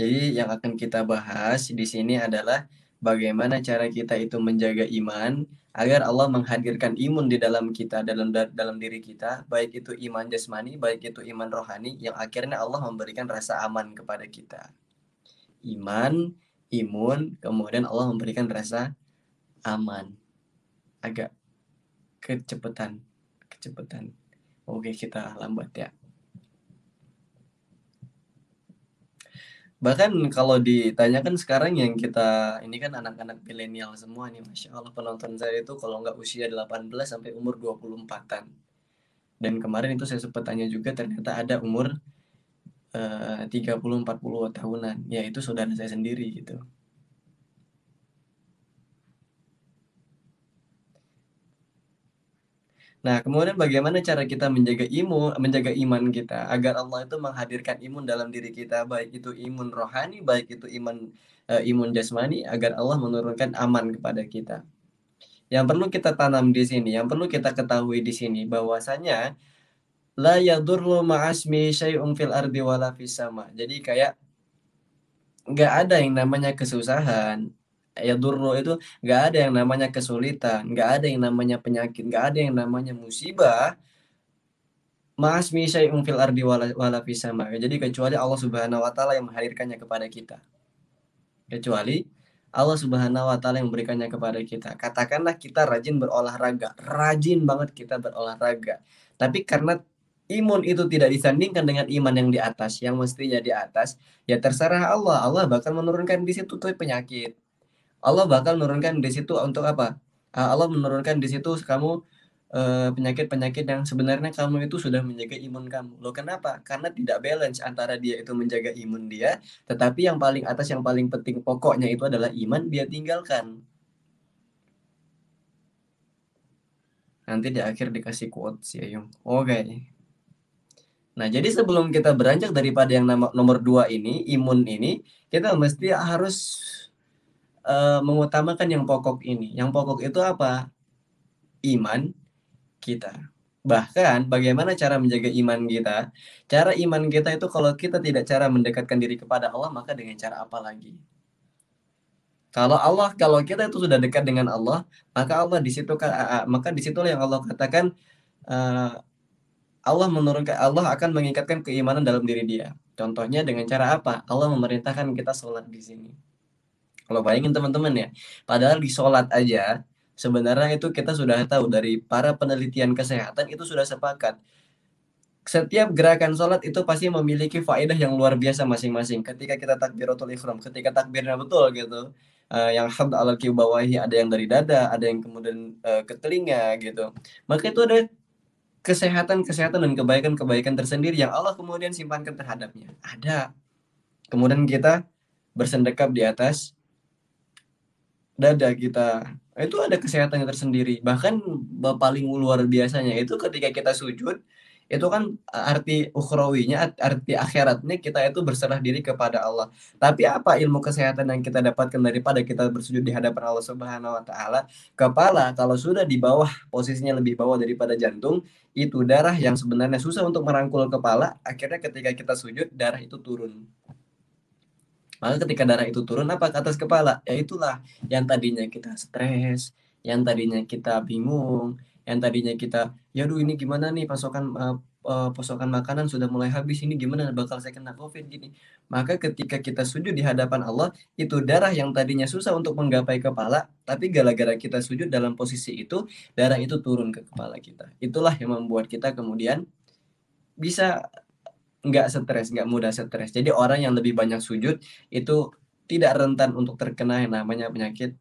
Jadi yang akan kita bahas di sini adalah bagaimana cara kita itu menjaga iman agar Allah menghadirkan imun di dalam kita dalam dalam diri kita baik itu iman jasmani baik itu iman rohani yang akhirnya Allah memberikan rasa aman kepada kita iman imun kemudian Allah memberikan rasa aman agak kecepatan, kecepatan. oke kita lambat ya bahkan kalau ditanyakan sekarang yang kita ini kan anak-anak milenial semua nih Masya Allah penonton saya itu kalau nggak usia 18 sampai umur 24-an dan kemarin itu saya sempat tanya juga ternyata ada umur eh, uh, 30-40 tahunan yaitu saudara saya sendiri gitu Nah, kemudian bagaimana cara kita menjaga imun, menjaga iman kita agar Allah itu menghadirkan imun dalam diri kita, baik itu imun rohani, baik itu iman e, imun jasmani, agar Allah menurunkan aman kepada kita. Yang perlu kita tanam di sini, yang perlu kita ketahui di sini bahwasanya la yadurru ma'asmi syai'un fil ardi wala fis sama. Jadi kayak nggak ada yang namanya kesusahan, ya durro itu nggak ada yang namanya kesulitan, nggak ada yang namanya penyakit, nggak ada yang namanya musibah. Mas misai umfil ardi wala, wala Jadi kecuali Allah Subhanahu wa taala yang menghadirkannya kepada kita. Kecuali Allah Subhanahu wa taala yang memberikannya kepada kita. Katakanlah kita rajin berolahraga, rajin banget kita berolahraga. Tapi karena imun itu tidak disandingkan dengan iman yang di atas, yang mestinya di atas, ya terserah Allah. Allah bahkan menurunkan di situ tuh penyakit Allah bakal menurunkan di situ untuk apa? Ah, Allah menurunkan di situ kamu eh, penyakit-penyakit yang sebenarnya kamu itu sudah menjaga imun kamu. Loh kenapa? Karena tidak balance antara dia itu menjaga imun dia, tetapi yang paling atas yang paling penting pokoknya itu adalah iman dia tinggalkan. Nanti di akhir dikasih quotes ya, Yung. Oke. Okay. Nah, jadi sebelum kita beranjak daripada yang nomor dua ini, imun ini, kita mesti harus uh, mengutamakan yang pokok ini. Yang pokok itu apa? Iman kita. Bahkan bagaimana cara menjaga iman kita? Cara iman kita itu kalau kita tidak cara mendekatkan diri kepada Allah, maka dengan cara apa lagi? Kalau Allah, kalau kita itu sudah dekat dengan Allah, maka Allah di situ maka disitulah yang Allah katakan eh, Allah menurunkan Allah akan mengikatkan keimanan dalam diri dia. Contohnya dengan cara apa? Allah memerintahkan kita sholat di sini. Kalau bayangin teman-teman ya, padahal di sholat aja sebenarnya itu kita sudah tahu dari para penelitian kesehatan itu sudah sepakat setiap gerakan sholat itu pasti memiliki faedah yang luar biasa masing-masing. Ketika kita takbiratul ikhram, ketika takbirnya betul gitu, uh, yang hamd ala bawahi ada yang dari dada, ada yang kemudian uh, ke telinga gitu. Maka itu ada kesehatan-kesehatan dan kebaikan-kebaikan tersendiri yang Allah kemudian simpankan terhadapnya. Ada. Kemudian kita bersendekap di atas dada kita itu ada kesehatan tersendiri bahkan paling luar biasanya itu ketika kita sujud itu kan arti ukhrawinya arti akhiratnya kita itu berserah diri kepada Allah tapi apa ilmu kesehatan yang kita dapatkan daripada kita bersujud di hadapan Allah Subhanahu wa taala kepala kalau sudah di bawah posisinya lebih bawah daripada jantung itu darah yang sebenarnya susah untuk merangkul kepala akhirnya ketika kita sujud darah itu turun maka ketika darah itu turun apa ke atas kepala? Ya itulah yang tadinya kita stres, yang tadinya kita bingung, yang tadinya kita, ya duh ini gimana nih pasokan uh, uh, pasokan makanan sudah mulai habis ini gimana bakal saya kena covid gini. Maka ketika kita sujud di hadapan Allah, itu darah yang tadinya susah untuk menggapai kepala, tapi gara-gara kita sujud dalam posisi itu, darah itu turun ke kepala kita. Itulah yang membuat kita kemudian bisa nggak stres, nggak mudah stres. Jadi orang yang lebih banyak sujud itu tidak rentan untuk terkena yang namanya penyakit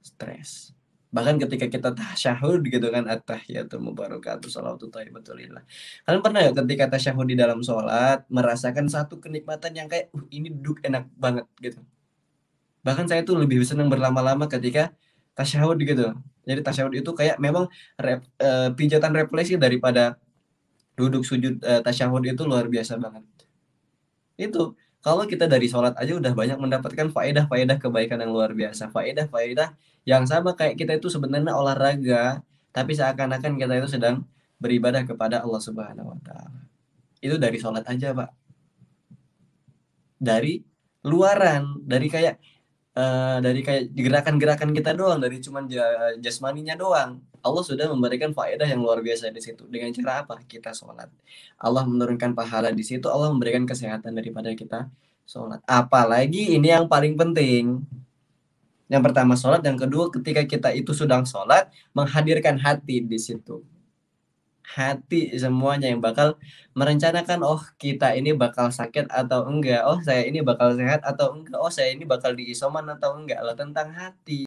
stres. Bahkan ketika kita tasyahud gitu kan at-tahiyatul mubarakatuh salawatu thayyibatullillah. Kalian pernah ya ketika tasyahud di dalam sholat merasakan satu kenikmatan yang kayak uh ini duduk enak banget gitu. Bahkan saya tuh lebih senang berlama-lama ketika tasyahud gitu. Jadi tasyahud itu kayak memang rep, e, pijatan refleksi daripada duduk sujud uh, tasyahud itu luar biasa banget. Itu kalau kita dari sholat aja udah banyak mendapatkan faedah-faedah kebaikan yang luar biasa, faedah-faedah yang sama kayak kita itu sebenarnya olahraga, tapi seakan-akan kita itu sedang beribadah kepada Allah Subhanahu wa taala. Itu dari sholat aja, Pak. Dari luaran, dari kayak uh, dari kayak gerakan-gerakan kita doang dari cuman jasmaninya doang Allah sudah memberikan faedah yang luar biasa di situ. Dengan cara apa? Kita sholat. Allah menurunkan pahala di situ. Allah memberikan kesehatan daripada kita sholat. Apalagi ini yang paling penting. Yang pertama sholat, yang kedua ketika kita itu sedang sholat, menghadirkan hati di situ hati semuanya yang bakal merencanakan oh kita ini bakal sakit atau enggak oh saya ini bakal sehat atau enggak oh saya ini bakal diisoman atau enggak lah tentang hati